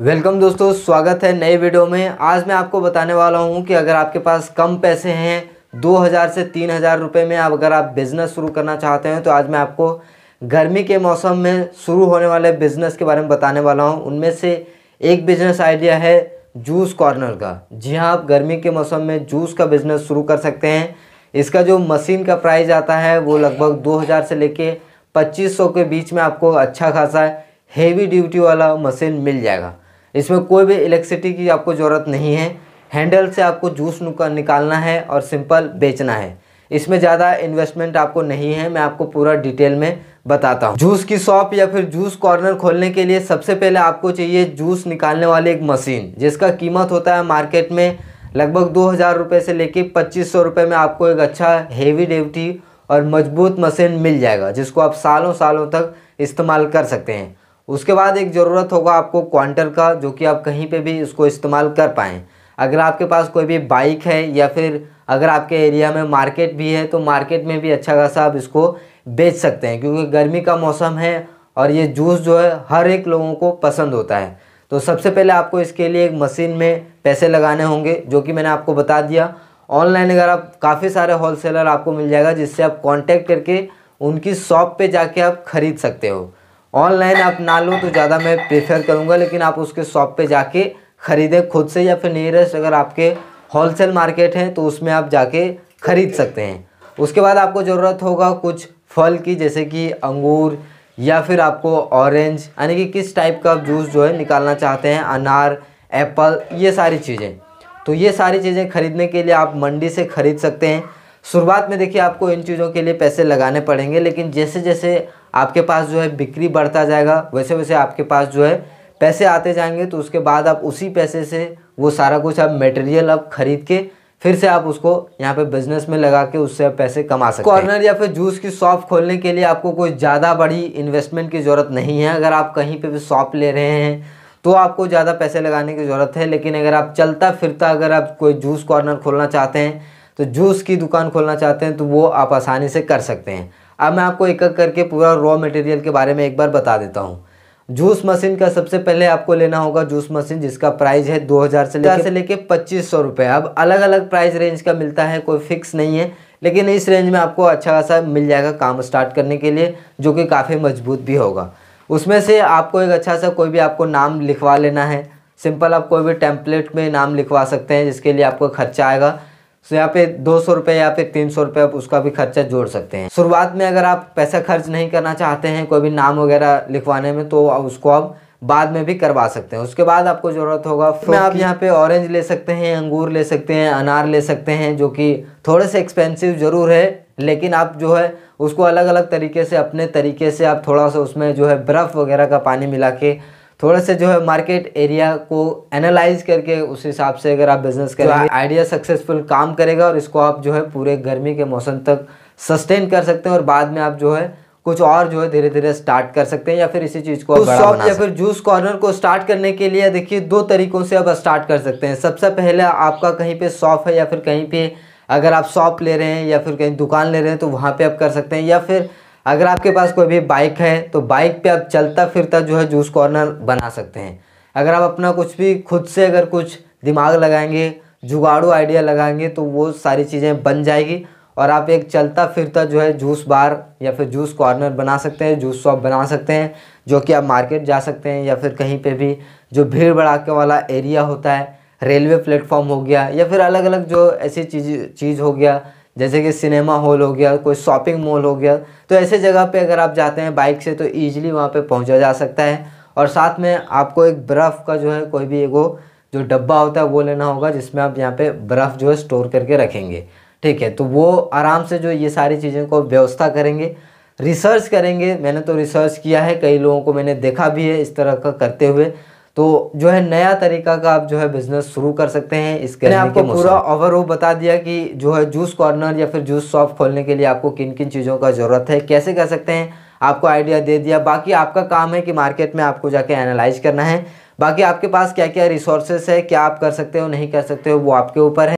welcome दोस्तों स्वागत है नए वीडियो में आज मैं आपको बताने वाला हूं कि अगर आपके पास कम पैसे हैं 2000 से 3000 रुपए में आप अगर आप बिज़नेस शुरू करना चाहते हैं तो आज मैं आपको गर्मी के मौसम में शुरू होने वाले बिज़नेस के बारे में बताने वाला हूं उनमें से एक बिज़नेस आइडिया है जूस कॉर्नर का जी हाँ आप गर्मी के मौसम में जूस का बिज़नेस शुरू कर सकते हैं इसका जो मशीन का प्राइस आता है वो लगभग दो से लेके पच्चीस के बीच में आपको अच्छा खासा हैवी ड्यूटी वाला मशीन मिल जाएगा इसमें कोई भी इलेक्ट्रिसिटी की आपको ज़रूरत नहीं है हैंडल से आपको जूस निकालना है और सिंपल बेचना है इसमें ज़्यादा इन्वेस्टमेंट आपको नहीं है मैं आपको पूरा डिटेल में बताता हूँ जूस की शॉप या फिर जूस कॉर्नर खोलने के लिए सबसे पहले आपको चाहिए जूस निकालने वाली एक मशीन जिसका कीमत होता है मार्केट में लगभग दो हज़ार रुपये से लेके पच्चीस सौ रुपये में आपको एक अच्छा हेवी डेवटी और मजबूत मशीन मिल जाएगा जिसको आप सालों सालों तक इस्तेमाल कर सकते हैं उसके बाद एक ज़रूरत होगा आपको क्वांटल का जो कि आप कहीं पे भी उसको इस्तेमाल कर पाएँ अगर आपके पास कोई भी बाइक है या फिर अगर आपके एरिया में मार्केट भी है तो मार्केट में भी अच्छा खासा आप इसको बेच सकते हैं क्योंकि गर्मी का मौसम है और ये जूस जो है हर एक लोगों को पसंद होता है तो सबसे पहले आपको इसके लिए एक मशीन में पैसे लगाने होंगे जो कि मैंने आपको बता दिया ऑनलाइन अगर आप काफ़ी सारे होलसेलर आपको मिल जाएगा जिससे आप कांटेक्ट करके उनकी शॉप पे जाके आप ख़रीद सकते हो ऑनलाइन आप ना लो तो ज़्यादा मैं प्रेफर करूँगा लेकिन आप उसके शॉप पे जाके ख़रीदें खुद से या फिर नियरेस्ट अगर आपके होलसेल मार्केट हैं तो उसमें आप जाके ख़रीद सकते हैं उसके बाद आपको ज़रूरत होगा कुछ फल की जैसे कि अंगूर या फिर आपको ऑरेंज यानी कि किस टाइप का जूस जो है निकालना चाहते हैं अनार एप्पल ये सारी चीज़ें तो ये सारी चीज़ें खरीदने के लिए आप मंडी से ख़रीद सकते हैं शुरुआत में देखिए आपको इन चीज़ों के लिए पैसे लगाने पड़ेंगे लेकिन जैसे जैसे आपके पास जो है बिक्री बढ़ता जाएगा वैसे वैसे आपके पास जो है पैसे आते जाएंगे तो उसके बाद आप उसी पैसे से वो सारा कुछ आप मटेरियल आप खरीद के फिर से आप उसको यहाँ पे बिजनेस में लगा के उससे आप पैसे कमा सकते हैं कॉर्नर या फिर जूस की शॉप खोलने के लिए आपको कोई ज़्यादा बड़ी इन्वेस्टमेंट की ज़रूरत नहीं है अगर आप कहीं पे भी शॉप ले रहे हैं तो आपको ज़्यादा पैसे लगाने की ज़रूरत है लेकिन अगर आप चलता फिरता अगर आप कोई जूस कॉर्नर खोलना चाहते हैं तो जूस की दुकान खोलना चाहते हैं तो वो आप आसानी से कर सकते हैं अब मैं आपको एक एक करके पूरा रॉ मटेरियल के बारे में एक बार बता देता हूँ जूस मशीन का सबसे पहले आपको लेना होगा जूस मशीन जिसका प्राइस है 2000 से लेकर से लेके पच्चीस सौ रुपये अब अलग अलग प्राइस रेंज का मिलता है कोई फिक्स नहीं है लेकिन इस रेंज में आपको अच्छा खासा मिल जाएगा काम स्टार्ट करने के लिए जो कि काफ़ी मजबूत भी होगा उसमें से आपको एक अच्छा सा कोई भी आपको नाम लिखवा लेना है सिंपल आप कोई भी टेम्पलेट में नाम लिखवा सकते हैं जिसके लिए आपको खर्चा आएगा तो यहाँ पे दो सौ रुपये या फिर तीन सौ रुपये आप उसका भी खर्चा जोड़ सकते हैं शुरुआत में अगर आप पैसा खर्च नहीं करना चाहते हैं कोई भी नाम वगैरह लिखवाने में तो उसको आप बाद में भी करवा सकते हैं उसके बाद आपको ज़रूरत होगा फिर तो आप यहाँ पे ऑरेंज ले सकते हैं अंगूर ले सकते हैं अनार ले सकते हैं जो कि थोड़े से एक्सपेंसिव ज़रूर है लेकिन आप जो है उसको अलग अलग तरीके से अपने तरीके से आप थोड़ा सा उसमें जो है बर्फ़ वगैरह का पानी मिला के थोड़ा से जो है मार्केट एरिया को एनालाइज करके उस हिसाब से अगर आप बिजनेस तो करेंगे आइडिया सक्सेसफुल काम करेगा और इसको आप जो है पूरे गर्मी के मौसम तक सस्टेन कर सकते हैं और बाद में आप जो है कुछ और जो है धीरे धीरे स्टार्ट कर सकते हैं या फिर इसी चीज़ को शॉप या फिर जूस कॉर्नर को स्टार्ट करने के लिए देखिए दो तरीकों से आप स्टार्ट कर सकते हैं सबसे पहले आपका कहीं पे शॉप है या फिर कहीं पे अगर आप शॉप ले रहे हैं या फिर कहीं दुकान ले रहे हैं तो वहाँ पे आप कर सकते हैं या फिर अगर आपके पास कोई भी बाइक है तो बाइक पे आप चलता फिरता जो है जूस कॉर्नर बना सकते हैं अगर आप अपना कुछ भी खुद से अगर कुछ दिमाग लगाएंगे जुगाड़ू आइडिया लगाएंगे तो वो सारी चीज़ें बन जाएगी और आप एक चलता फिरता जो है जूस बार या फिर जूस कॉर्नर बना सकते हैं जूस शॉप बना सकते हैं जो कि आप मार्केट जा सकते हैं या फिर कहीं पे भी जो भीड़ भड़ाके वाला एरिया होता है रेलवे प्लेटफॉर्म हो गया या फिर अलग अलग जो ऐसी चीज चीज़ हो गया जैसे कि सिनेमा हॉल हो गया कोई शॉपिंग मॉल हो गया तो ऐसे जगह पे अगर आप जाते हैं बाइक से तो ईजिली वहाँ पे पहुँचा जा सकता है और साथ में आपको एक बर्फ़ का जो है कोई भी एगो जो डब्बा होता है वो लेना होगा जिसमें आप यहाँ पे बर्फ़ जो है स्टोर करके रखेंगे ठीक है तो वो आराम से जो ये सारी चीज़ों को व्यवस्था करेंगे रिसर्च करेंगे मैंने तो रिसर्च किया है कई लोगों को मैंने देखा भी है इस तरह का करते हुए तो जो है नया तरीका का आप जो है बिजनेस शुरू कर सकते हैं इसके लिए आपको पूरा ओवरऑल बता दिया कि जो है जूस कॉर्नर या फिर जूस शॉप खोलने के लिए आपको किन किन चीज़ों का ज़रूरत है कैसे कर सकते हैं आपको आइडिया दे दिया बाकी आपका काम है कि मार्केट में आपको जाके एनालाइज करना है बाकी आपके पास क्या क्या रिसोर्सेस है क्या आप कर सकते हो नहीं कर सकते हो वो आपके ऊपर है